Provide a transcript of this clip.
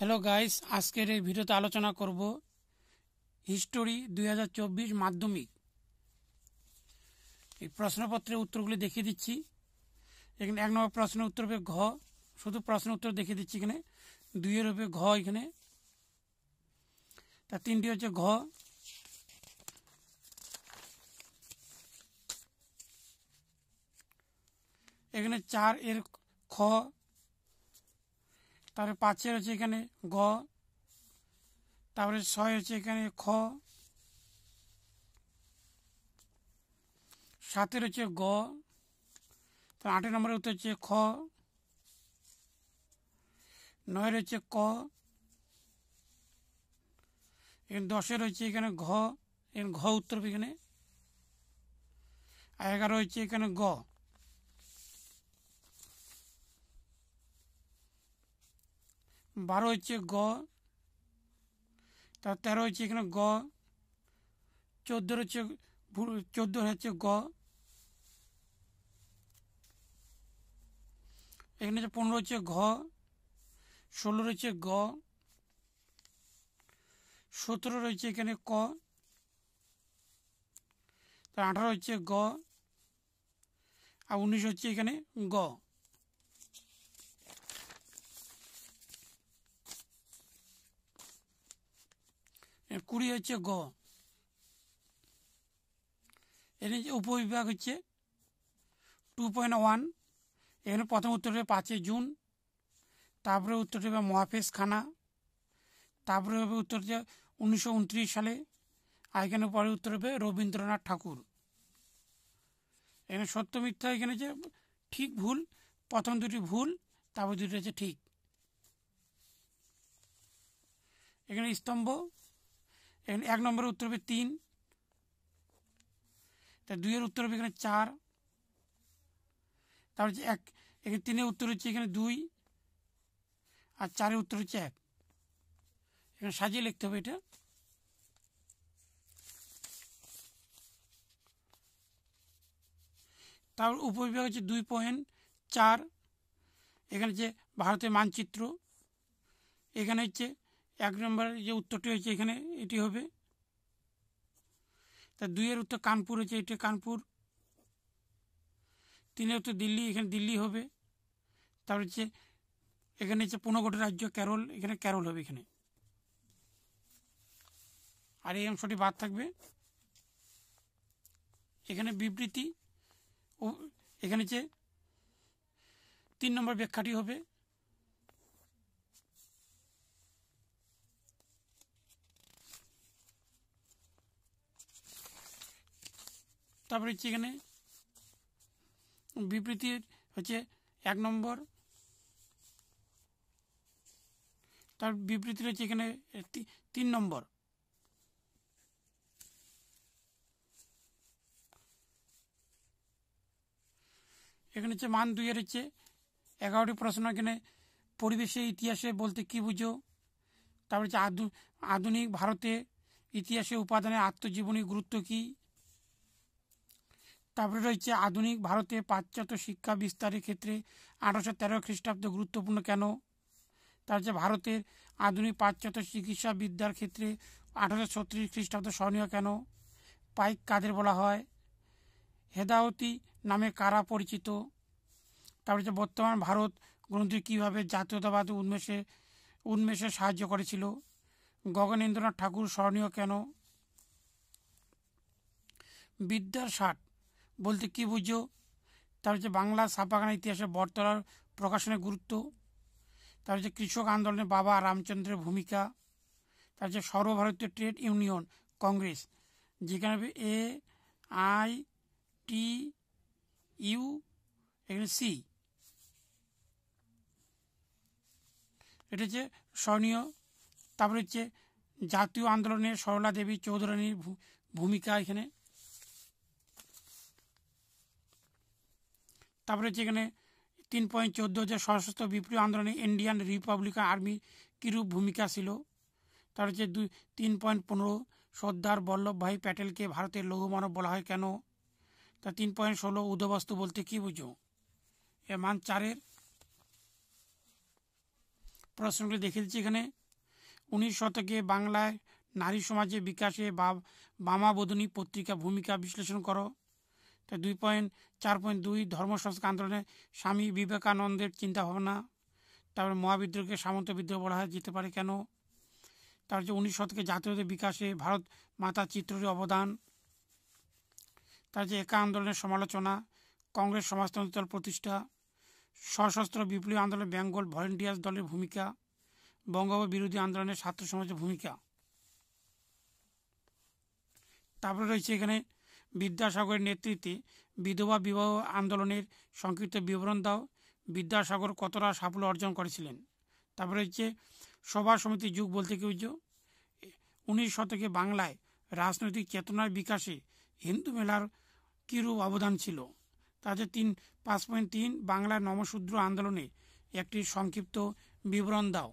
hello guys আজকের এই ভিডিওতে আলোচনা করব হিস্টোরি দুই মাধ্যমিক এই প্রশ্নপত্রের উত্তরগুলি দেখিয়ে দিচ্ছি এখানে এক নম্বর প্রশ্নের উত্তর হবে ঘ শুধু প্রশ্নের উত্তর দেখিয়ে দিচ্ছি এখানে দুইয়ের হবে ঘ এখানে তার তিনটি হচ্ছে ঘ এখানে চার এর খ তারপরে পাঁচের হচ্ছে এখানে গ তারপরে ছয় হচ্ছে এখানে খ সাতের হচ্ছে গ তো আটের নম্বরের উত্তর হচ্ছে খ নয়ের হচ্ছে ক এখানে দশের হচ্ছে এখানে ঘ এখানে ঘ উত্তর এখানে এগারো হচ্ছে এখানে গ বারো হচ্ছে গ তার তেরো হচ্ছে এখানে গ চোদ্দোর হচ্ছে চোদ্দ হচ্ছে গ এখানে হচ্ছে পনেরো হচ্ছে ঘ ষোলো রয়েছে গ সতেরো রয়েছে এখানে ক তার আঠারো হচ্ছে গ আর উনিশ হচ্ছে এখানে গ কুড়ি হচ্ছে গ এর উপবিভাগ হচ্ছে টু পয়েন্ট ওয়ান এখানে প্রথম উত্তর হবে পাঁচই জুন তারপরে উত্তর হবে মহাফেজ খানা তারপরে হবে উত্তর উনিশশো সালে আর এখানে পরে উত্তর হবে রবীন্দ্রনাথ ঠাকুর এখানে সত্য মিথ্যা এখানে যে ঠিক ভুল প্রথম দুটি ভুল তারপর দুটি হচ্ছে ঠিক এখানে স্তম্ভ এখানে এক নম্বরের উত্তর হবে তিন তাহলে দুইয়ের উত্তর হবে এখানে চার তারপর হচ্ছে এক এখানে তিনের উত্তর হচ্ছে এখানে দুই আর চারের উত্তর হচ্ছে এক এখানে সাজিয়ে লিখতে হবে এটা তারপর উপবিভাগ হচ্ছে দুই পয়েন্ট চার এখানে যে ভারতের মানচিত্র এখানে হচ্ছে এক নম্বর যে উত্তরটি হয়েছে এখানে এটি হবে তা দুইয়ের উত্তর কানপুর হয়েছে এটি কানপুর তিনের উত্তর দিল্লি এখানে দিল্লি হবে তারপর হচ্ছে এখানে হচ্ছে কোটি রাজ্য কেরল এখানে কেরল হবে এখানে আর এই অংশটি বাদ থাকবে এখানে বিবৃতি ও এখানে যে তিন নম্বর ব্যাখ্যাটি হবে তারপরে হচ্ছে এখানে বিবৃতির হচ্ছে এক নম্বর তার বিবৃতি হচ্ছে এখানে তিন নম্বর এখানে হচ্ছে মান দুইয়ের হচ্ছে এগারোটি প্রশ্ন এখানে পরিবেশে ইতিহাসে বলতে কি বুঝো তারপরে হচ্ছে আধুনিক ভারতে ইতিহাসে উপাদানের আত্মজীবনী গুরুত্ব কী তারপরে রয়েছে আধুনিক ভারতে পাশ্চাত্য শিক্ষা বিস্তারের ক্ষেত্রে আঠারোশো তেরো খ্রিস্টাব্দ গুরুত্বপূর্ণ কেন তার হচ্ছে ভারতের আধুনিক পাশ্চাত্য চিকিৎসা বিদ্যার ক্ষেত্রে আঠারোশো ছত্রিশ খ্রিস্টাব্দ স্মরণীয় কেন পাইক কাদের বলা হয় হেদাওতি নামে কারা পরিচিত তারপরে হচ্ছে বর্তমান ভারত গ্রন্থটি কীভাবে জাতীয়তাবাদ উন্মেষে উন্মেষে সাহায্য করেছিল গগনেন্দ্রনাথ ঠাকুর স্মরণীয় কেন বিদ্যার ষাট বলতে কি বুঝো তার হচ্ছে বাংলা ছাপাখানা ইতিহাসে বটতলার প্রকাশনের গুরুত্ব তার হচ্ছে কৃষক আন্দোলনে বাবা রামচন্দ্রের ভূমিকা তার হচ্ছে সর্বভারতীয় ট্রেড ইউনিয়ন কংগ্রেস যেখানে এ আই টি ইউ এখানে সি এটা হচ্ছে স্মরণীয় তারপরে হচ্ছে জাতীয় আন্দোলনে সরলা দেবী চৌধুরানীর ভূমিকা এখানে তারপরে হচ্ছে এখানে তিন পয়েন্ট চোদ্দ হচ্ছে সশস্ত্র বিপ্লবী আন্দোলনে ইন্ডিয়ান রিপাবলিকান আর্মি কিরূপ ভূমিকা ছিল তার হচ্ছে দুই তিন পয়েন্ট পনেরো সর্দার বল্লভভাই প্যাটেলকে ভারতের লৌহমানব বলা হয় কেন তা তিন পয়েন্ট ষোলো উদবস্তু বলতে কি বুঝো এ মান চারের প্রশ্নগুলি দেখে দিচ্ছি এখানে উনিশ শতকে বাংলায় নারী সমাজে বিকাশে বা বামাবোধনী পত্রিকা ভূমিকা বিশ্লেষণ করো তাই দুই পয়েন্ট চার পয়েন্ট দুই ধর্ম সংস্কার আন্দোলনে স্বামী বিবেকানন্দের চিন্তাভাবনা তারপরে মহাবিদ্রোহকে সামন্ত বিদ্রোহ বলা হয় যেতে পারে কেন তার যে উনিশ শতকে জাতীয়দের বিকাশে ভারত মাতা চিত্রের অবদান তার যে একা আন্দোলনের সমালোচনা কংগ্রেস সমাজতন্ত্র দল প্রতিষ্ঠা সশস্ত্র বিপ্লবী আন্দোলন বেঙ্গল ভলেন্টিয়ার্স দলের ভূমিকা বঙ্গভ বিরোধী আন্দোলনের ছাত্র সমাজের ভূমিকা তারপরে রয়েছে এখানে বিদ্যাসাগরের নেতৃত্বে বিধবা বিবাহ আন্দোলনের সংক্ষিপ্ত বিবরণ দাও বিদ্যাসাগর কতটা সাফল্য অর্জন করেছিলেন তারপরে হচ্ছে সভা সমিতি যুগ বলতে কি বুঝো উনিশ শতকে বাংলায় রাজনৈতিক চেতনার বিকাশে হিন্দু মেলার কিরূপ অবদান ছিল তাতে তিন পাঁচ পয়েন্ট তিন বাংলার নমশূদ্র আন্দোলনে একটি সংক্ষিপ্ত বিবরণ দাও